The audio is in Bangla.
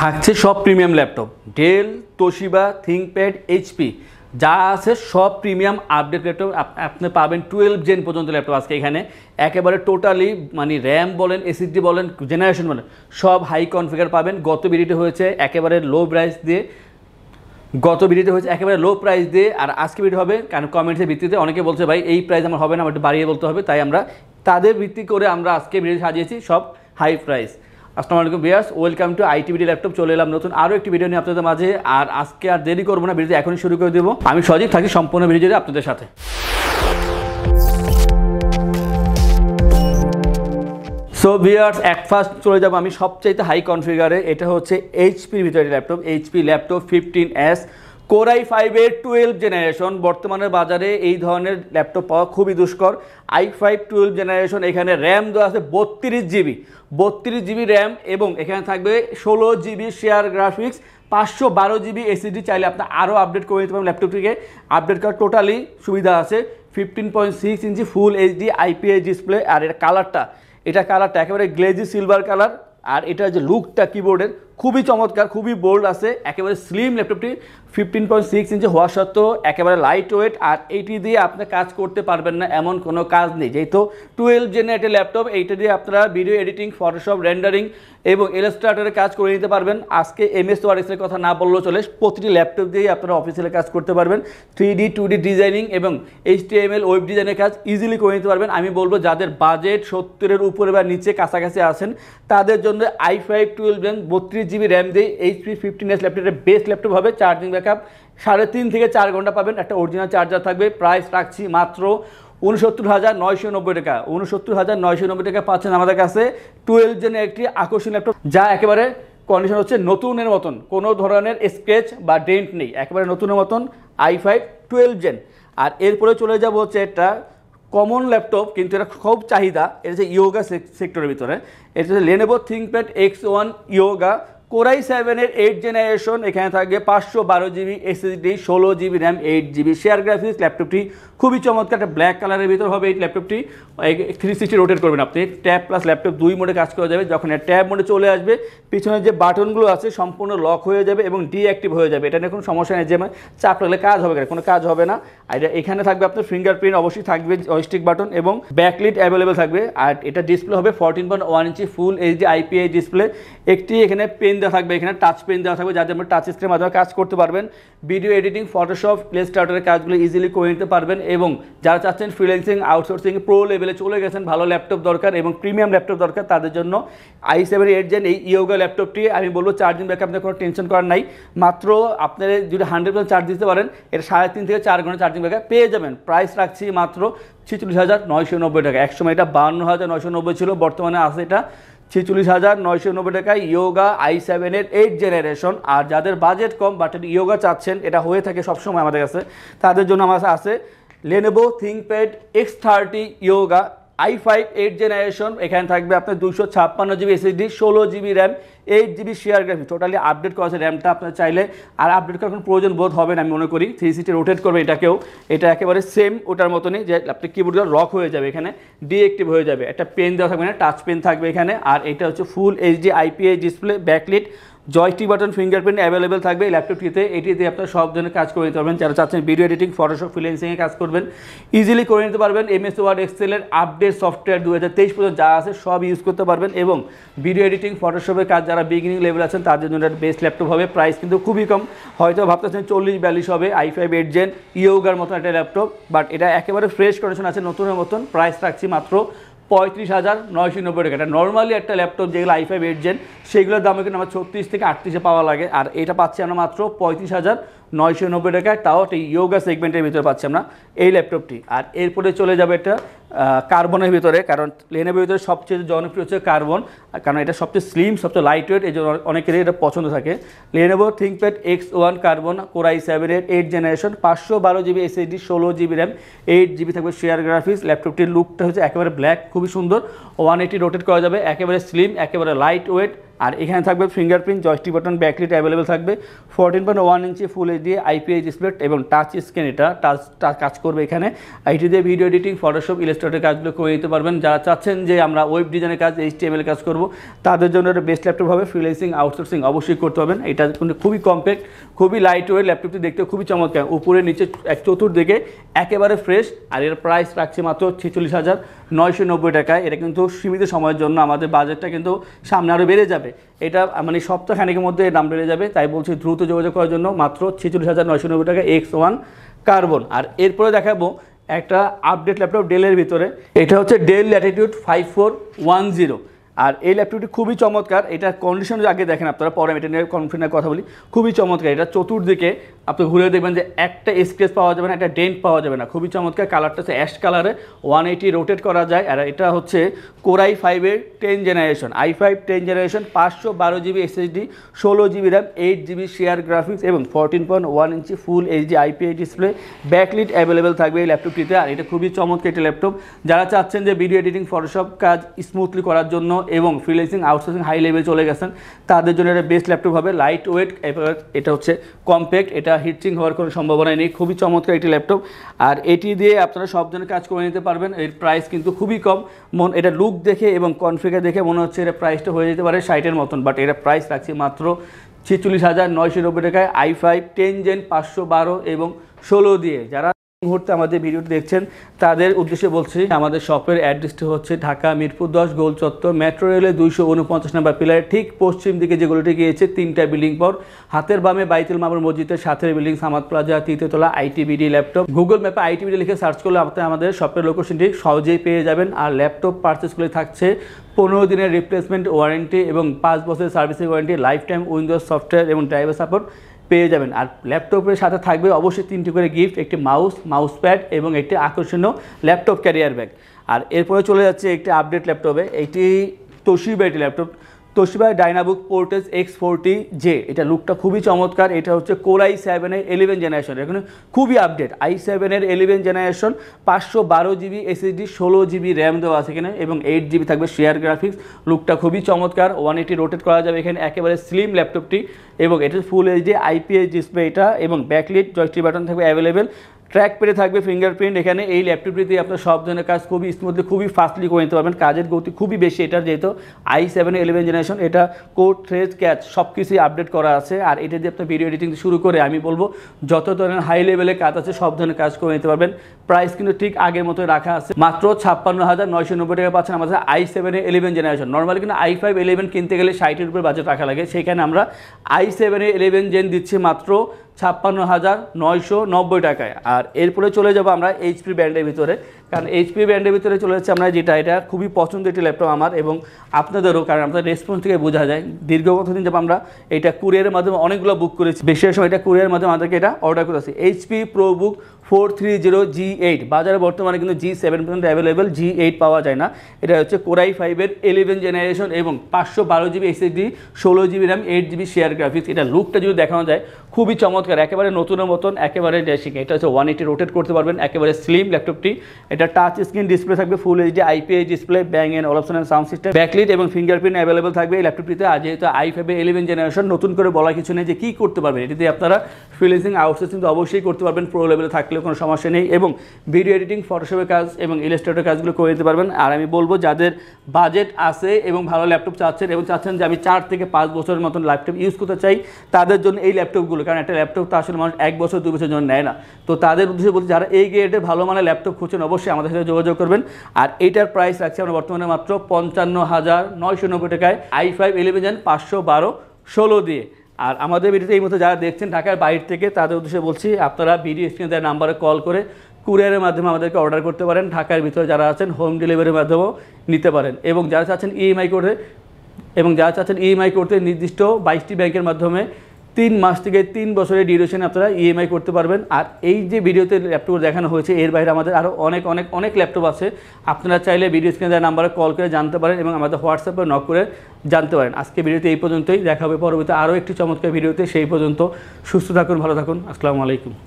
থাকছে সব premium laptop Dell Toshiba ThinkPad HP যা আছে সব প্রিমিয়াম আপডেট ল্যাপটপ আপনি পাবেন টুয়েলভ জেন পর্যন্ত ল্যাপটপ আজকে এখানে একেবারে টোটালি মানে র্যাম বলেন এসিডি বলেন জেনারেশন বলেন সব হাই কনফিগার পাবেন গত বিডিটি হয়েছে একেবারে লো প্রাইস দিয়ে গত বিডিটি হয়েছে একেবারে লো প্রাইস দিয়ে আর আজকে বিডি হবে কারণ কমেন্টসের ভিত্তিতে অনেকে বলছে ভাই এই প্রাইস আমার হবে না আমার একটু বাড়িয়ে বলতে হবে তাই আমরা তাদের ভিত্তি করে আমরা আজকে বিডিটি সাজিয়েছি সব হাই প্রাইস আসসালামু আলাইকুম বিয়াস ওয়েলকাম টু আইটিভিডি ল্যাপটপ চলে এলাম নতুন আরও একটি ভিডিও নিয়ে আপনাদের মাঝে আর আজকে আর দেরি করবো না ভিডিও এখনই শুরু করে দেবো আমি সজীব থাকি সম্পূর্ণ ভিডিওটি আপনাদের সাথে সো বিয়ার্স এক ফার্স্ট চলে যাবো আমি সবচাইতে হাই কনফিগারে এটা হচ্ছে এইচপির ভিতরে laptop HP laptop fifteen S core i ফাইভের টুয়েলভ জেনারেশন বর্তমানের বাজারে এই ধরনের ল্যাপটপ পাওয়া খুবই দুষ্কর আই ফাইভ টুয়েলভ জেনারেশন এখানে র্যাম দেওয়া আছে বত্রিশ জিবি বত্রিশ জিবি র্যাম এবং এখানে থাকবে ষোলো জিবি শেয়ার গ্রাফিক্স পাঁচশো বারো জিবি এসিডি চাইলে আপনার আরও আপডেট করে নিতে পারেন ল্যাপটপটিকে আপডেট করার টোটালি সুবিধা আছে fifteen point six inch full HD IPS display আর এর কালারটা এটা কালারটা একেবারে গ্লেজি সিলভার কালার আর এটা যে লুকটা কিবোর্ডের খুবই চমৎকার খুবই বোল্ড আছে একেবারে স্লিম ল্যাপটপটি ফিফটিন পয়েন্ট সিক্স ইঞ্চি হওয়া সত্ত্বেও একেবারে লাইট ওয়েট আর এইটি দিয়ে আপনি কাজ করতে পারবেন না এমন কোনো কাজ নেই যেহেতু টুয়েলভ জেনে একটা ল্যাপটপ এইটা দিয়ে আপনারা ভিডিও এডিটিং ফটোশপ রেন্ডারিং এবং ইলাস্ট্রেটরের কাজ করে নিতে পারবেন আজকে এমএস ওয়ারেক্সের কথা না বললেও চলে প্রতিটি ল্যাপটপ দিয়েই আপনারা অফিসিয়াল কাজ করতে পারবেন three D two D designing এবং এইচটিএমএল ওয়েব ডিজাইনের কাজ ইজিলি করে নিতে পারবেন আমি বলবো যাদের বাজেট সত্তরের উপরে বা নিচে কাছাকাছি আছেন তাদের জন্য আই ফাইভ টুয়েলভ জেন বত্রিশ জিবি র্যাম দিয়ে এইচপি ফিফটিন এস ল্যাপটপের বেস্ট ল্যাপটপ হবে চার্জিং ব্যাকআপ সাড়ে তিন থেকে চার ঘন্টা পাবেন একটা অরিজিনাল চার্জার থাকবে প্রাইস রাখছি মাত্র উনসত্তর হাজার নয়শো নব্বই টাকা উনসত্তর হাজার নয়শো নব্বই টাকা পাচ্ছেন আমাদের কাছে টুয়েলভ জেনের একটি আকর্ষণীয় ল্যাপটপ যা একেবারে কন্ডিশন হচ্ছে নতুনের মতন কোনো ধরনের স্কেচ বা ডেন্ট নেই একেবারে নতুনের মতন আই ফাইভ টুয়েলভ জেন আর এরপরে চলে যাব হচ্ছে একটা কমন ল্যাপটপ কিন্তু এটা খুব চাহিদা এটা হচ্ছে ইয়োগা সেক্টরের ভিতরে এটা হচ্ছে Lenovo ThinkPad X one Yoga core i সেভেনের এইট জেনারেশন এখানে থাকবে পাঁচশো বারো জিবি এসএসডি ষোলো GB RAM eight GB share graphics ল্যাপটপটি খুবই চমৎকার একটা ব্ল্যাক কালারের ভিতর হবে এই ল্যাপটপটি থ্রি সিক্সটি রোটেট করবেন আপনি ট্যাব প্লাস ল্যাপটপ দুই মোডে কাজ করা যাবে যখন ট্যাব মোডে চলে আসবে পিছনের যে বাটনগুলো আছে সম্পূর্ণ লক হয়ে যাবে এবং ডিঅ্যাক্টিভ হয়ে যাবে এটা নিয়ে কোনো সমস্যা নেই যে মানে চাপ লাগলে কাজ হবে কোনো কাজ হবে না আর এখানে থাকবে আপনার ফিঙ্গারপ্রিন্ট অবশ্যই থাকবে জয়স্টিক বাটন এবং ব্যাকলিট অ্যাভেলেবেল থাকবে আর এটা ডিসপ্লে হবে fourteen point one inch full HD IPS display একটি এখানে পেন দেওয়া থাকবে এখানে টাচ পেন দেওয়া থাকবে যাতে আপনার টাচ স্ক্রিনের মাধ্যমে কাজ করতে পারবেন ভিডিও এডিটিং ফটোশপ প্লে স্টার্টারের কাজগুলো ইজিলি করে নিতে পারবেন এবং যারা চাচ্ছেন ফ্রিল্যান্সিং আউটসোর্সিং প্রো লেভেলে চলে গেছেন ভালো ল্যাপটপ দরকার এবং প্রিমিয়াম ল্যাপটপ দরকার তাদের জন্য আই সেভেন এইট জেন এই ইয়োগা ল্যাপটপটি আমি বলবো চার্জিং ব্যাকে আপনার কোনো টেনশন করার নাই মাত্র আপনারা যদি হান্ড্রেড পার্সেন্ট চার্জ দিতে পারেন এটা সাড়ে তিন থেকে চার ঘন্টা চার্জিং ব্যাকে পেয়ে যাবেন প্রাইস রাখছি মাত্র ছিচল্লিশ হাজার নয়শো নব্বই টাকা একসময় এটা বান্ন হাজার নয়শো নব্বই ছিল বর্তমানে আছে এটা ছেচল্লিশ হাজার নয়শো নব্বই টাকায় ইয়োগা আই সেভেনের এইট জেনারেশন আর যাদের বাজেট কম বাট ইয়োগা চাচ্ছেন এটা হয়ে থাকে সবসময় আমাদের কাছে তাদের জন্য আমার আছে Lenovo ThinkPad X thirty Yoga I five eight generation এখানে থাকবে আপনার দুশো ছাপ্পান্ন জিবি এসএসডি ষোলো GB RAM eight GB share graphics totally update করা আছে র্যামটা আপনার চাইলে আর আপডেট করার কোনো প্রয়োজন বোধ হবে না আমি মনে করি থ্রি সিটি রোটেট করবে এটাকেও এটা একেবারে সেম ওটার মতনই যে আপনি কিবোর্ডটা রক হয়ে যাবে এখানে ডিএক্টিভ হয়ে যাবে একটা পেন দেওয়া থাকবে না টাচ পেন থাকবে এখানে আর এটা হচ্ছে full HD IPS display backlit joystick button fingerprint available থাকবে এই ল্যাপটপটিতে এটিতে আপনার সব ধরনের কাজ করে নিতে পারবেন যারা চাচ্ছেন ভিডিও এডিটিং ফটোশপ ফ্রিলেন্সিংয়ে কাজ করবেন ইজিলি করে নিতে পারবেন এমএস ওয়ার্ড এক্সেলের আপডেট সফটওয়্যার দু হাজার তেইশ পর্যন্ত যা আছে সব ইউজ করতে পারবেন এবং ভিডিও এডিটিং ফটোশপের কাজ যারা বিগিনিং লেভেল আছেন তাদের জন্য একটা বেস্ট ল্যাপটপ হবে প্রাইস কিন্তু খুবই কম হয়তো ভাবতেছেন চল্লিশ বিয়াল্লিশ হবে আই ফাইভ এইট জেন ইয়োগার মতন একটা ল্যাপটপ বাট এটা একেবারে ফ্রেশ কন্ডিশন আছে নতুনের মতন প্রাইস রাখছি মাত্র পঁয়ত্রিশ হাজার নয়শো নব্বই টাকা এটা নর্মালি একটা ল্যাপটপ যেগুলো আই ফাইভ এইট জেন সেগুলোর দামে কিন্তু আমার ছত্রিশ থেকে আটত্রিশে পাওয়া লাগে আর এটা পাচ্ছি আমরা মাত্র পঁয়ত্রিশ হাজার নয়শো নব্বই টাকায় তাও একটা ইয়োগা সেগমেন্টের ভিতরে পাচ্ছি আমরা এই ল্যাপটপটি আর এরপরে চলে যাবে একটা কার্বনের ভিতরে কারণ প্লেনের ভিতরে সবচেয়ে জনপ্রিয় হচ্ছে কার্বন কারণ এটা সবচেয়ে স্লিম সবচেয়ে লাইট ওয়েট এই জন্য অনেকেরই এটা পছন্দ থাকে Lenovo ThinkPad X one carbon core i seven এর এইট জেনারেশন পাঁচশো বারো জিবি এসএসডি ষোলো জিবি র্যাম এইট জিবি থাকবে শেয়ার গ্রাফিক্স ল্যাপটপটির লুকটা হচ্ছে একেবারে ব্ল্যাক খুবই সুন্দর ওয়ান এইটি রোটেট করা যাবে একেবারে স্লিম একেবারে লাইট ওয়েট আর এখানে থাকবে fingerprint joystick button backlit available থাকবে fourteen point one inch full H দিয়ে আইপিএস ডিসপ্লে এবং টাচ স্ক্রিন এটা টাচ টাচ কাজ করবে এখানে এটি দিয়ে ভিডিও এডিটিং ফটোশপ ইলেকট্রনিক কাজগুলো করে দিতে পারবেন যারা চাচ্ছেন যে আমরা ওয়েব ডিজাইনের কাজ এইচটিএমএল কাজ করব তাদের জন্য এটা বেস্ট ল্যাপটপ হবে ফ্রিলেন্সিং আউটসোর্সিং অবশ্যই করতে পারবেন এটা কিন্তু খুবই কম্প্যাক্ট খুবই লাইট ওয়েট ল্যাপটপটি দেখতে খুবই চমৎকার উপরে নিচে এক চতুর্দিকে একেবারে ফ্রেশ আর এর প্রাইস রাখছে মাত্র ছেচল্লিশ হাজার নয়শো নব্বই টাকায় এটা কিন্তু সীমিত সময়ের জন্য আমাদের বাজেটটা কিন্তু সামনে আরও বেড়ে যাবে এটা মানে সপ্তাহখানেকের মধ্যে দাম বেড়ে যাবে তাই বলছি দ্রুত যোগাযোগ করার জন্য মাত্র ছেচল্লিশ হাজার নয়শো নব্বই টাকা এক্স ওয়ান কার্বন আর এরপরে দেখাবো একটা আপডেট ল্যাপটপ ডেলের ভিতরে এটা হচ্ছে Dell Latitude five four one zero আর এই ল্যাপটপটি খুবই চমৎকার এটার কন্ডিশন আগে দেখেন আপনারা পরে এটা নিয়ে কনফিডেন্ট কথা বলি খুবই চমৎকার এটা চতুর্দিকে আপনি ঘুরে দেখবেন যে একটা স্ক্রেচ পাওয়া যাবে না একটা ডেন্ট পাওয়া যাবে না খুবই চমৎকার কালারটা হচ্ছে অ্যাশ কালারে ওয়ান এইটি রোটেট করা যায় আর এটা হচ্ছে কোরাই ফাইভের ten generation I five ten generation পাঁচশো বারো জিবি এসএসডি ষোলো GB RAM eight GB share graphics এবং fourteen point one inch full HD IPS display backlit available থাকবে এই ল্যাপটপটিতে আর এটা খুবই চমৎকার একটি ল্যাপটপ যারা চাচ্ছেন যে ভিডিও এডিটিং ফটোশপ কাজ স্মুথলি করার জন্য এবং ফ্রিল্যান্সিং আউটসোর্সিং হাই লেভেল চলে গেছেন তাদের জন্য এটা বেস্ট ল্যাপটপ হবে লাইট ওয়েট এটা হচ্ছে কম্প্যাক্ট এটা হিটসিং হওয়ার কোনো সম্ভাবনা নেই খুবই চমৎকার একটি ল্যাপটপ আর এটি দিয়ে আপনারা সব ধরনের কাজ করে নিতে পারবেন এর প্রাইস কিন্তু খুবই কম মন এটা লুক দেখে এবং কনফিগার দেখে মনে হচ্ছে এটা প্রাইসটা হয়ে যেতে পারে ষাটের মতন বাট এটা প্রাইস রাখছি মাত্র ছেচল্লিশ হাজার নয়শো নব্বই টাকায় আই ফাইভ টেন জেন পাঁচশো বারো এবং ষোলো দিয়ে যারা মুহূর্তে আমাদের ভিডিওটি দেখছেন তাদের উদ্দেশ্যে বলছি আমাদের শপের অ্যাড্রেসটি হচ্ছে ঢাকা মিরপুর দশ গোল চত্বর মেট্রো রেলের দুইশো উনপঞ্চাশ নম্বর পিলারের ঠিক পশ্চিম দিকে যে গলিটি গিয়েছে তিনটা বিল্ডিং পর হাতের বামে বাইতুল মামুর মসজিদের সাথের বিল্ডিং সামাদ প্লাজা তৃতীয়তলা আইটিবিডি ল্যাপটপ গুগল ম্যাপে আইটিবিডি লিখে সার্চ করলে আপনি আমাদের শপের লোকেশনটি সহজেই পেয়ে যাবেন আর ল্যাপটপ পারচেস করে থাকছে পনেরো দিনের রিপ্লেসমেন্ট ওয়ারেন্টি এবং পাঁচ বছরের servicing warranty lifetime Windows software এবং ড্রাইভার সাপোর্ট পেয়ে যাবেন আর ল্যাপটপের সাথে থাকবে অবশ্যই তিনটি করে গিফট একটি মাউস মাউস প্যাড এবং একটি আকর্ষণীয় ল্যাপটপ ক্যারিয়ার ব্যাগ আর এরপরে চলে যাচ্ছে একটি আপডেট ল্যাপটপে এটি তোশিবা একটি laptop Toshiba Dynabook Portege X forty J এটা লুকটা খুবই চমৎকার এটা হচ্ছে কোর আই সেভেনের এলেভেন জেনারেশন এখানে খুবই আপডেট আই সেভেনের এলেভেন জেনারেশন পাঁচশো বারো জিবি এসএসডি ষোলো জিবি র্যাম দেওয়া আছে এখানে এবং এইট জিবি থাকবে শেয়ার গ্রাফিক্স লুকটা খুবই চমৎকার ওয়ান এইটি রোটেট করা যাবে এখানে একেবারে স্লিম ল্যাপটপটি এবং এটা ফুল এইচডি আইপিএস ডিসপ্লে এটা এবং ব্যাকলিট জয়স্ট্রি বাটন থাকবে অ্যাভেলেবেল ট্র্যাক পেরে থাকবে ফিঙ্গারপ্রিন্ট এখানে এই ল্যাপটপটিতে আপনার সব ধরনের কাজ খুবই স্মুথলি খুবই ফাস্টলি করে নিতে পারবেন কাজের গতি খুবই বেশি এটার যেহেতু আই সেভেন ইলেভেন জেনারেশন এটা কোড থ্রেজ ক্যাচ সব কিছুই আপডেট করা আছে আর এটা দিয়ে আপনার ভিডিও এডিটিং শুরু করে আমি বলবো যত ধরনের হাই লেভেলের কাজ আছে সব ধরনের কাজ করে নিতে পারবেন প্রাইস কিন্তু ঠিক আগের মতো রাখা আছে মাত্র ছাপ্পান্ন হাজার নয়শো নব্বই টাকা পাচ্ছেন আমাদের i seven eleven generation normally কিন্তু আই ফাইভ ইলেভেন কিনতে গেলে ষাটের উপরে বাজেট রাখা লাগে সেখানে আমরা আই সেভেন ইলেভেন জেন দিচ্ছি মাত্র ছাপ্পান্ন হাজার নয়শো নব্বই টাকায় আর এরপরে চলে যাব আমরা এইচপি ব্র্যান্ডের ভিতরে কারণ এইচপি ব্র্যান্ডের ভিতরে চলে যাচ্ছে আমরা যেটা এটা খুবই পছন্দের একটি ল্যাপটপ আমার এবং আপনাদেরও কারণ আমাদের রেসপন্স থেকে বোঝা যায় দীর্ঘ কতদিন যাব আমরা এটা কুরিয়ারের মাধ্যমে অনেকগুলো বুক করেছি বেশিরভাগ সময় এটা কুরিয়ারের মাধ্যমে আমাদেরকে এটা অর্ডার করেছি HP ProBook four three zero G eight বাজারে বর্তমানে কিন্তু জি সেভেন পর্যন্ত অ্যাভেলেবেল জি এইট পাওয়া যায় না এটা হচ্ছে কোরাই ফাইভের ইলেভেন জেনারেশন এবং পাঁচশো বারো জিবি এসএসডি ষোলো GB RAM eight GB share graphics এটা লুকটা যদি দেখানো যায় খুবই চমৎকার একেবারে নতুনের মতন একেবারে ড্যাশিং এটা হচ্ছে ওয়ান এইটি রোটেট করতে পারবেন একেবারে স্লিম ল্যাপটপটি এটা টাচ স্ক্রিন ডিসপ্লে থাকবে full HD IPS display Bang and option and sound system backlit এবং ফিঙ্গারপ্রিন্ট অ্যাভেলেবল থাকবে এই ল্যাপটপটিতে আর যেহেতু আই ফাইভে ইলেভেন জেনারেশন নতুন করে বলা কিছু নেই যে কী করতে পারবেন এটিতে আপনারা ফিলিসিং আউটসোর্সিং তো অবশ্যই করতে পারবেন প্রো লেভেলে থাকলেও কোনো সমস্যা নেই এবং ভিডিও এডিটিং ফটোশপের কাজ এবং ইলেস্ট্রেটের কাজগুলো করে দিতে পারবেন আর আমি বলবো যাদের বাজেট আছে এবং ভালো ল্যাপটপ চাচ্ছেন এবং চাচ্ছেন যে আমি চার থেকে পাঁচ বছরের মতন ল্যাপটপ ইউজ করতে চাই তাদের জন্য এই ল্যাপটপগুলো কারণ একটা ল্যাপটপ তো আসলে মানুষ এক বছর দু বছর জন্য নেয় না তো তাদের উদ্দেশ্যে বলতে যারা এই গ্রেডে ভালো মানের ল্যাপটপ খুঁজছেন অবশ্যই আমাদের সাথে যোগাযোগ করবেন আর এইটার প্রাইস রাখছি আমরা বর্তমানে মাত্র পঞ্চান্ন হাজার নয়শো নব্বই টাকায় আই ফাইভ ইলেভেন পাঁচশো বারো ষোলো দিয়ে আর আমাদের ভিডিওতে এই মতো যারা দেখছেন ঢাকার বাইরে থেকে তাদের উদ্দেশ্যে বলছি আপনারা ভিডিও স্ক্রিনে দেওয়ার নাম্বারে কল করে কুরিয়ারের মাধ্যমে আমাদেরকে অর্ডার করতে পারেন ঢাকার ভিতরে যারা আছেন হোম ডেলিভারির মাধ্যমেও নিতে পারেন এবং যারা চাচ্ছেন ইএমআই করে এবং যারা চাচ্ছেন ইএমআই করতে নির্দিষ্ট বাইশটি ব্যাংকের মাধ্যমে তিন মাস থেকে তিন বছরের ডিউরেশনে আপনারা ইএমআই e করতে পারবেন আর এই যে ভিডিওতে ল্যাপটপ দেখানো হয়েছে এর বাইরে আমাদের আরও অনেক অনেক অনেক ল্যাপটপ আছে আপনারা চাইলে ভিডিও স্ক্রিনে দেওয়া নাম্বারে কল করে জানতে পারেন এবং আমাদের হোয়াটসঅ্যাপে নক করে জানতে পারেন আজকে ভিডিওতে এই পর্যন্তই দেখা হবে পরবর্তী আরও একটি চমৎকার ভিডিওতে সেই পর্যন্ত সুস্থ থাকুন ভালো থাকুন আসসালামু আলাইকুম